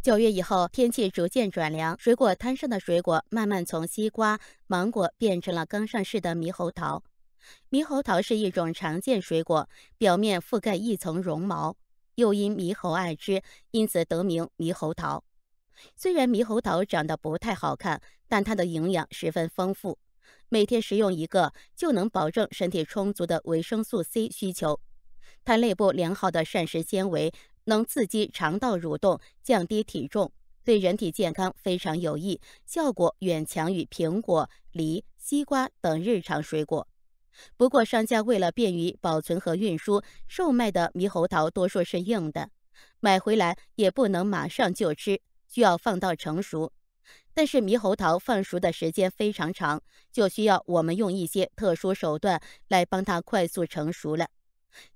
九月以后，天气逐渐转凉，水果摊上的水果慢慢从西瓜、芒果变成了刚上市的猕猴桃。猕猴桃是一种常见水果，表面覆盖一层绒毛，又因猕猴爱吃，因此得名猕猴桃。虽然猕猴桃长得不太好看，但它的营养十分丰富，每天食用一个就能保证身体充足的维生素 C 需求。它内部良好的膳食纤维。能刺激肠道蠕动，降低体重，对人体健康非常有益，效果远强于苹果、梨、西瓜等日常水果。不过，商家为了便于保存和运输，售卖的猕猴桃多数是硬的，买回来也不能马上就吃，需要放到成熟。但是，猕猴桃放熟的时间非常长，就需要我们用一些特殊手段来帮它快速成熟了。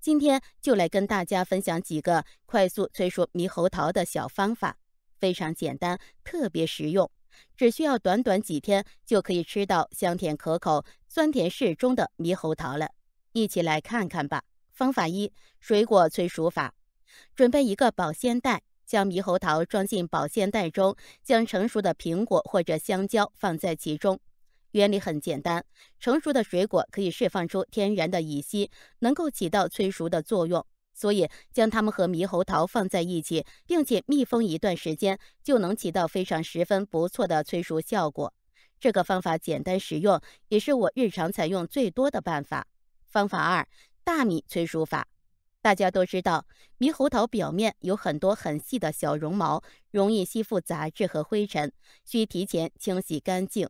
今天就来跟大家分享几个快速催熟猕猴桃的小方法，非常简单，特别实用，只需要短短几天就可以吃到香甜可口、酸甜适中的猕猴桃了。一起来看看吧。方法一：水果催熟法。准备一个保鲜袋，将猕猴桃装进保鲜袋中，将成熟的苹果或者香蕉放在其中。原理很简单，成熟的水果可以释放出天然的乙烯，能够起到催熟的作用。所以将它们和猕猴桃放在一起，并且密封一段时间，就能起到非常十分不错的催熟效果。这个方法简单实用，也是我日常采用最多的办法。方法二：大米催熟法。大家都知道，猕猴桃表面有很多很细的小绒毛，容易吸附杂质和灰尘，需提前清洗干净。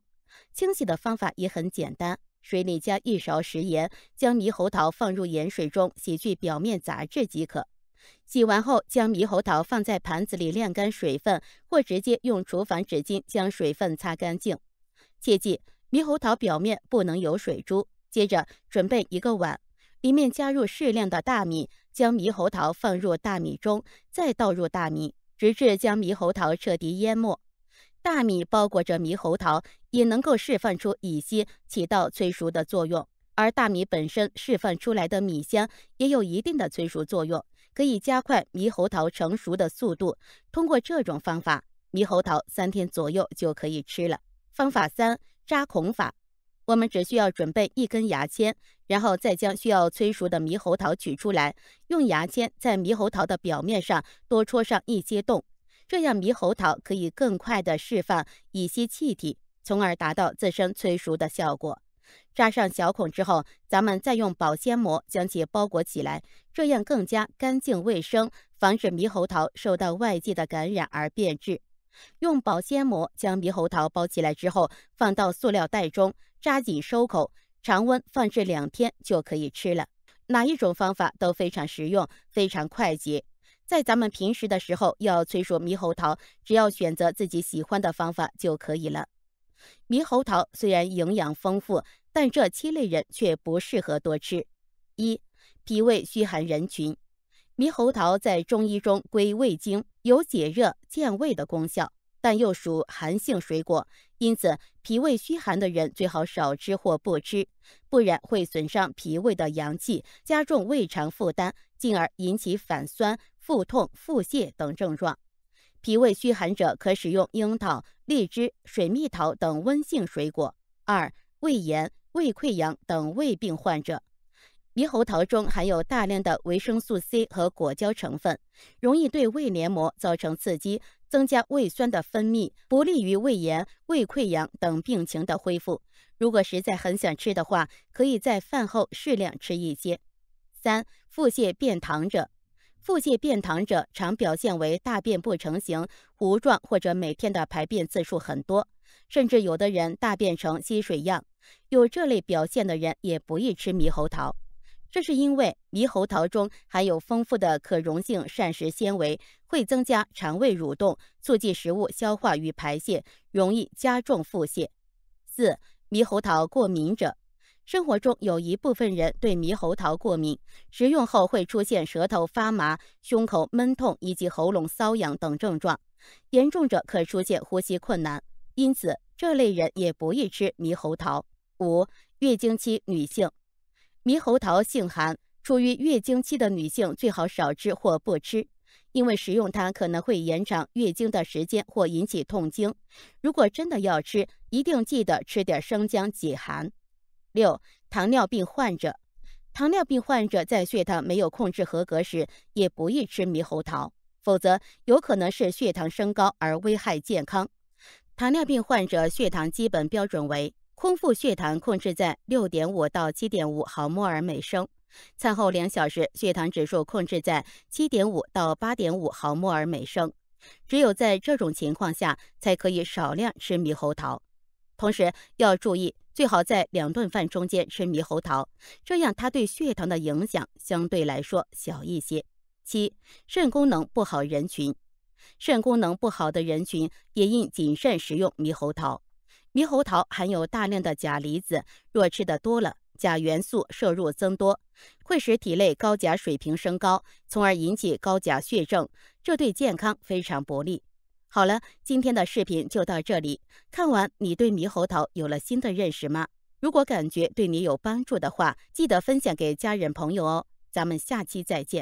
清洗的方法也很简单：水里加一勺食盐，将猕猴桃放入盐水中洗去表面杂质即可。洗完后，将猕猴桃放在盘子里晾干水分，或直接用厨房纸巾将水分擦干净。切记，猕猴桃表面不能有水珠。接着，准备一个碗，里面加入适量的大米，将猕猴桃放入大米中，再倒入大米，直至将猕猴桃彻底淹没，大米包裹着猕猴桃。也能够释放出乙烯，起到催熟的作用。而大米本身释放出来的米香也有一定的催熟作用，可以加快猕猴桃成熟的速度。通过这种方法，猕猴桃三天左右就可以吃了。方法三：扎孔法。我们只需要准备一根牙签，然后再将需要催熟的猕猴桃取出来，用牙签在猕猴桃的表面上多戳上一些洞，这样猕猴桃可以更快地释放乙烯气体。从而达到自身催熟的效果。扎上小孔之后，咱们再用保鲜膜将其包裹起来，这样更加干净卫生，防止猕猴桃受到外界的感染而变质。用保鲜膜将猕猴桃包起来之后，放到塑料袋中，扎紧收口，常温放置两天就可以吃了。哪一种方法都非常实用，非常快捷。在咱们平时的时候要催熟猕猴桃，只要选择自己喜欢的方法就可以了。猕猴桃虽然营养丰富，但这七类人却不适合多吃。一、脾胃虚寒人群。猕猴桃在中医中归胃经，有解热健胃的功效，但又属寒性水果，因此脾胃虚寒的人最好少吃或不吃，不然会损伤脾胃的阳气，加重胃肠负担，进而引起反酸、腹痛、腹泻等症状。脾胃虚寒者可使用樱桃、荔枝、水蜜桃等温性水果。二、胃炎、胃溃疡等胃病患者，猕猴桃中含有大量的维生素 C 和果胶成分，容易对胃黏膜造成刺激，增加胃酸的分泌，不利于胃炎、胃溃疡等病情的恢复。如果实在很想吃的话，可以在饭后适量吃一些。三、腹泻便溏者。腹泻便溏者常表现为大便不成形、糊状或者每天的排便次数很多，甚至有的人大便呈吸水样。有这类表现的人也不宜吃猕猴桃，这是因为猕猴桃中含有丰富的可溶性膳食纤维，会增加肠胃蠕动，促进食物消化与排泄，容易加重腹泻。四、猕猴桃过敏者。生活中有一部分人对猕猴桃过敏，食用后会出现舌头发麻、胸口闷痛以及喉咙瘙痒等症状，严重者可出现呼吸困难。因此，这类人也不宜吃猕猴桃。五、月经期女性，猕猴桃性寒，处于月经期的女性最好少吃或不吃，因为食用它可能会延长月经的时间或引起痛经。如果真的要吃，一定记得吃点生姜解寒。六，糖尿病患者，糖尿病患者在血糖没有控制合格时，也不宜吃猕猴桃，否则有可能是血糖升高而危害健康。糖尿病患者血糖基本标准为：空腹血糖控制在六点五到七点五毫摩尔每升，餐后两小时血糖指数控制在七点五到八点五毫摩尔每升。只有在这种情况下，才可以少量吃猕猴桃。同时要注意。最好在两顿饭中间吃猕猴桃，这样它对血糖的影响相对来说小一些。七，肾功能不好人群，肾功能不好的人群也应谨慎食用猕猴桃。猕猴桃含有大量的钾离子，若吃得多了，钾元素摄入增多，会使体内高钾水平升高，从而引起高钾血症，这对健康非常不利。好了，今天的视频就到这里。看完你对猕猴桃有了新的认识吗？如果感觉对你有帮助的话，记得分享给家人朋友哦。咱们下期再见。